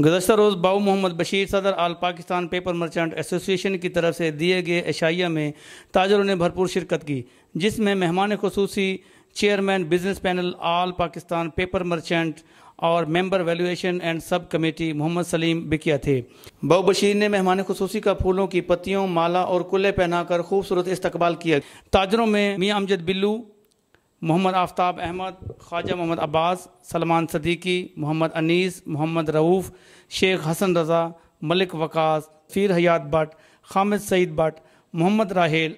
गुजशत रोज़ बाऊ मोहम्मद बशीर सदर all Pakistan paper merchant association की तरफ से दिए गए एशाइया में ताजरों ने भरपूर शिरकत की जिसमें मेहमान खसूसी chairman business panel all Pakistan paper merchant और member valuation and sub committee Mohammad Salim Bikia थे बऊ बशीर ने मेहमान खसूसी का फूलों की पत्तियों माला और कुल्ले पहनाकर खूबसूरत इस्तकबाल किया ताजरों में मियाँ अमजद बिल्लू मोहम्मद आफ्ताब अहमद ख्वाजा मोहम्मद अब्बास सलमान सदीकी मोहम्मद अनीस मोहम्मद रऊफ़ शेख हसन रज़ा मलिक वकास फिर हयात भट हामिद सईद भट मोहम्मद राहेल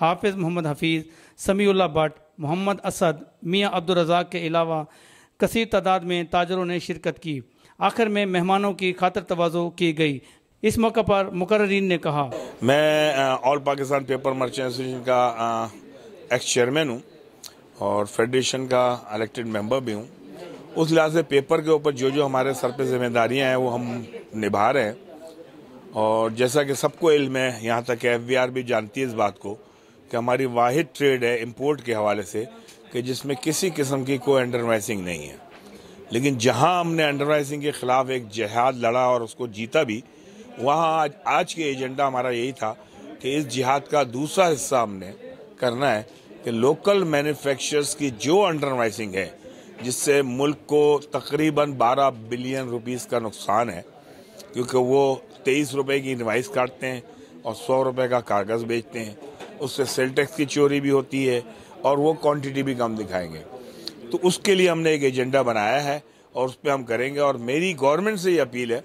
हाफिज़ मोहम्मद हफीज़ समीउल्ला भट्ट मोहम्मद असद मियाँ अब्दुलरजाक के अलावा कसर तादाद में ताजरों ने शिरकत की आखिर में मेहमानों की खातर तोज़ो की गई इस मौके पर मुकर्रीन ने कहा मैं all Pakistan paper merchant association का एक्स चेयरमैन हूँ और फेडरेशन का इलेक्टेड मेंबर भी हूँ उस लिहाज से पेपर के ऊपर जो जो हमारे सर पे जिम्मेदारियाँ हैं वो हम निभा रहे हैं और जैसा कि सबको इल्म है यहाँ तक एफ भी जानती है इस बात को कि हमारी वाहिद ट्रेड है इम्पोर्ट के हवाले से कि जिसमें किसी किस्म की कोई अंडरवाइसिंग नहीं है लेकिन जहाँ हमने अंडरवाइसिंग के ख़िलाफ़ एक जहाद लड़ा और उसको जीता भी वहाँ आज आज के एजेंडा हमारा यही था कि इस जिहाद का दूसरा हिस्सा हमने करना है कि लोकल मैन्युफैक्चरर्स की जो अंडरवाइसिंग है जिससे मुल्क को तकरीबन 12 बिलियन रुपीस का नुकसान है क्योंकि वो तेईस रुपए की इन्वाइस काटते हैं और सौ रुपए का कागज़ बेचते हैं उससे सेल टैक्स की चोरी भी होती है और वो क्वांटिटी भी कम दिखाएंगे तो उसके लिए हमने एक एजेंडा बनाया है और उस पर हम करेंगे और मेरी गवर्नमेंट से ये अपील है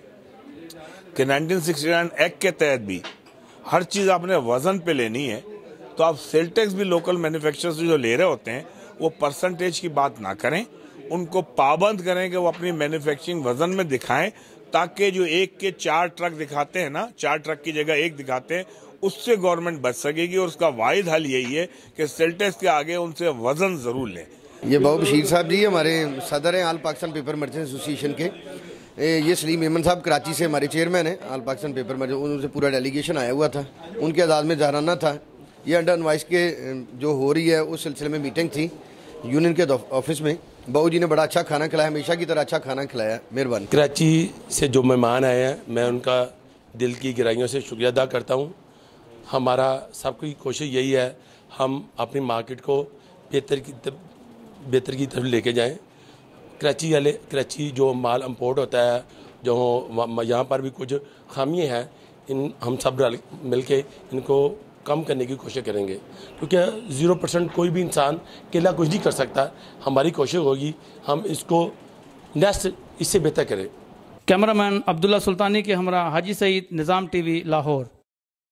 कि नाइनटीन एक्ट के तहत भी हर चीज़ आपने वज़न पर लेनी है तो आप सेल टैक्स भी लोकल से जो ले रहे होते हैं वो परसेंटेज की बात ना करें उनको पाबंद करें कि वो अपनी मैन्युफैक्चरिंग वजन में दिखाएं ताकि जो एक के चार ट्रक दिखाते हैं ना चार ट्रक की जगह एक दिखाते हैं उससे गवर्नमेंट बच सकेगी और उसका वाहिद हल यही है कि सेल्टेक्स के आगे उनसे वजन ज़रूर लें ये बाबू बशीर साहब जी हमारे सदर हैं all Pakistan paper merchant association के ये सलीम मेमन साहब कराची से हमारे चेयरमैन हैं आल पाकिस्तान पेपर मर्चेंट उनसे पूरा डेलीगेशन आया हुआ था उनके आजाद में जहराना था ये अंडर अनवाइस के जो हो रही है उस सिलसिले में मीटिंग थी यूनियन के ऑफिस में बाबू जी ने बड़ा अच्छा खाना खिलाया हमेशा की तरह अच्छा खाना खिलाया मेहरबानी कराची से जो मेहमान आए हैं मैं उनका दिल की गहराइयों से शुक्रिया अदा करता हूँ हमारा सबकी कोशिश यही है हम अपनी मार्केट को बेहतर की बेहतर की तरफ लेके जाएं कराची वाले कराची जो माल इम्पोर्ट होता है जो यहाँ पर भी कुछ खामियाँ हैं इन हम सब मिल के इनको कम करने की कोशिश करेंगे क्योंकि ज़ीरो परसेंट कोई भी इंसान अकेला कुछ नहीं कर सकता हमारी कोशिश होगी हम इसको नेक्स्ट इससे बेहतर करें कैमरामैन अब्दुल्ला सुल्तानी के हमरा हाजी सईद निज़ाम टीवी लाहौर